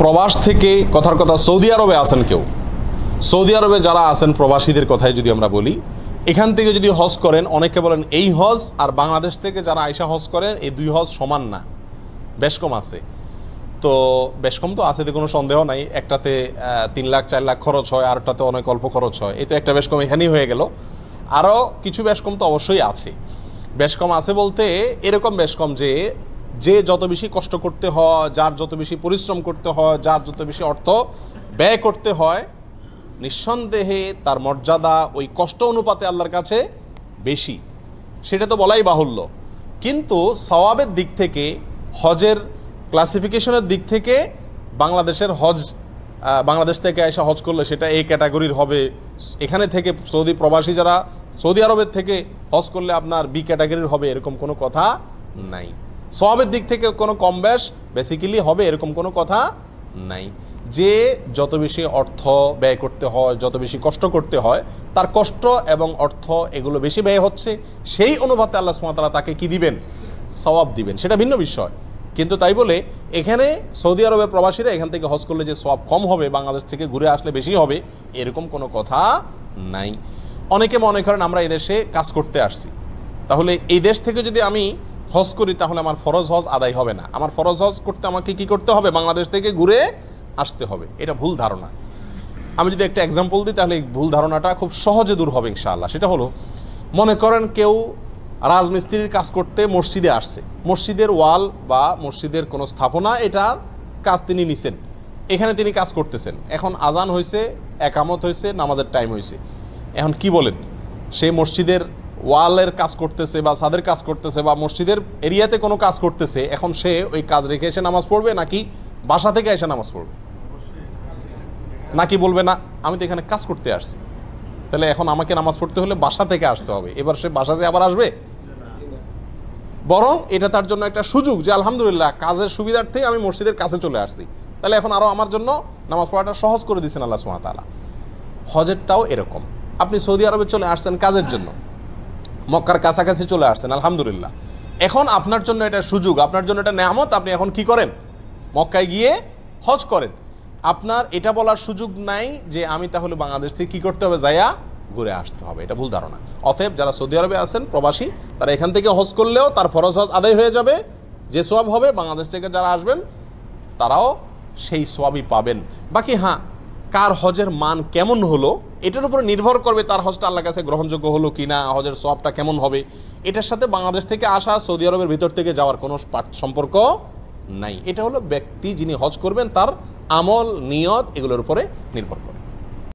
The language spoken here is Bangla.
প্রবাস থেকে কথার কথা সৌদি আরবে আসেন কেউ সৌদি আরবে যারা আসেন প্রবাসীদের কথাই যদি আমরা বলি এখান থেকে যদি হজ করেন অনেকে বলেন এই হজ আর বাংলাদেশ থেকে যারা আয়সা হজ করেন এই দুই হজ সমান না বেশ কম আছে তো বেশ কম তো আছে তো কোনো সন্দেহ নাই একটাতে তিন লাখ চার লাখ খরচ হয় আরটাতে অনেক অল্প খরচ হয় এই তো একটা বেশ কম এখানেই হয়ে গেল আরও কিছু বেশ কম তো অবশ্যই আছে বেশ কম আছে বলতে এরকম বেশ কম যে যে যত বেশি কষ্ট করতে হয় যার যত বেশি পরিশ্রম করতে হয় যার যত বেশি অর্থ ব্যয় করতে হয় নিঃসন্দেহে তার মর্যাদা ওই কষ্ট অনুপাতে আল্লাহর কাছে বেশি সেটা তো বলাই বাহুল্য কিন্তু সওয়াবের দিক থেকে হজের ক্লাসিফিকেশনের দিক থেকে বাংলাদেশের হজ বাংলাদেশ থেকে এসে হজ করলে সেটা এই ক্যাটাগরির হবে এখানে থেকে সৌদি প্রবাসী যারা সৌদি আরবের থেকে হজ করলে আপনার বি ক্যাটাগরির হবে এরকম কোনো কথা নাই স্বভাবের দিক থেকে কোনো কম ব্যাস বেসিক্যালি হবে এরকম কোনো কথা নাই যে যত বেশি অর্থ ব্যয় করতে হয় যত বেশি কষ্ট করতে হয় তার কষ্ট এবং অর্থ এগুলো বেশি ব্যয় হচ্ছে সেই অনুভাতে আল্লাহ সুমাতালা তাকে কি দিবেন সওয়াব দিবেন সেটা ভিন্ন বিষয় কিন্তু তাই বলে এখানে সৌদি আরবে প্রবাসীরা এখান থেকে হজ করলে যে সব কম হবে বাংলাদেশ থেকে ঘুরে আসলে বেশি হবে এরকম কোনো কথা নাই অনেকে মনে করেন আমরা এদেশে কাজ করতে আসছি তাহলে এই দেশ থেকে যদি আমি হজ করি তাহলে আমার ফরজ হজ আদায় হবে না আমার ফরজ হজ করতে আমাকে কি করতে হবে বাংলাদেশ থেকে ঘুরে আসতে হবে এটা ভুল ধারণা আমি যদি একটা এক্সাম্পল দিই তাহলে এই ভুল ধারণাটা খুব সহজে দূর হবে ইনশাআল্লাহ সেটা হলো মনে করেন কেউ রাজমিস্ত্রির কাজ করতে মসজিদে আসছে মসজিদের ওয়াল বা মসজিদের কোনো স্থাপনা এটার কাজ তিনি নিছেন এখানে তিনি কাজ করতেছেন এখন আজান হয়েছে একামত হয়েছে নামাজের টাইম হয়েছে এখন কি বলেন সেই মসজিদের ওয়ালের কাজ করতেছে বা সাদের কাজ করতেছে বা মসজিদের এরিয়াতে কোনো কাজ করতেছে এখন সে ওই কাজ রেখে এসে নামাজ পড়বে নাকি বাসা থেকে এসে নামাজ পড়বে নাকি বলবে না আমি তো এখানে কাজ করতে আসছি তাহলে এখন আমাকে নামাজ পড়তে হলে বাসা থেকে আসতে হবে এবার সে বাসাতে আবার আসবে বরং এটা তার জন্য একটা সুযোগ যে আলহামদুলিল্লাহ কাজের সুবিধার্থে আমি মসজিদের কাছে চলে আসছি তাহলে এখন আরও আমার জন্য নামাজ পড়াটা সহজ করে দিয়েছেন আল্লাহ সুমাতালা হজেরটাও এরকম আপনি সৌদি আরবে চলে আসছেন কাজের জন্য মক্কার কাছাকাছি চলে আসছেন আলহামদুলিল্লাহ এখন আপনার জন্য এটা সুযোগ আপনার জন্য এটা নেয়ামত আপনি এখন কি করেন মক্কায় গিয়ে হজ করেন আপনার এটা বলার সুযোগ নাই যে আমি তাহলে বাংলাদেশ থেকে কী করতে হবে যাইয়া ঘুরে আসতে হবে এটা ভুল ধারণা অতএব যারা সৌদি আরবে আছেন প্রবাসী তারা এখান থেকে হজ করলেও তার ফরজ হজ আদায় হয়ে যাবে যে সোয়াব হবে বাংলাদেশ থেকে যারা আসবেন তারাও সেই সোয়াবই পাবেন বাকি হ্যাঁ কার হজের মান কেমন হলো এটার উপর নির্ভর করবে তার হজটা আল্লাহ কাছে গ্রহণযোগ্য হলো কি না হজের সবটা কেমন হবে এটার সাথে বাংলাদেশ থেকে আসা সৌদি আরবের ভিতর থেকে যাওয়ার কোনো সম্পর্ক নাই এটা হলো ব্যক্তি যিনি হজ করবেন তার আমল নিয়ত এগুলোর উপরে নির্ভর করে